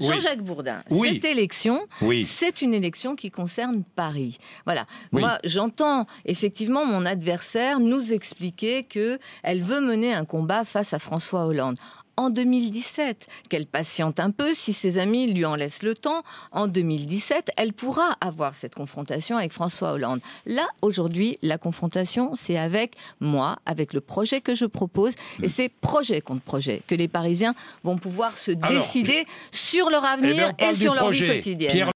Jean-Jacques Bourdin, cette élection, c'est une élection qui concerne Paris. Voilà. Moi, j'entends effectivement mon adversaire nous expliquer que elle veut mener un combat face à François Hollande en 2017. Qu'elle patiente un peu, si ses amis lui en laissent le temps, en 2017, elle pourra avoir cette confrontation avec François Hollande. Là, aujourd'hui, la confrontation, c'est avec moi, avec le projet que je propose, et hmm. c'est projet contre projet que les Parisiens vont pouvoir se décider sur leur avenir eh ben, et sur leur vie quotidienne.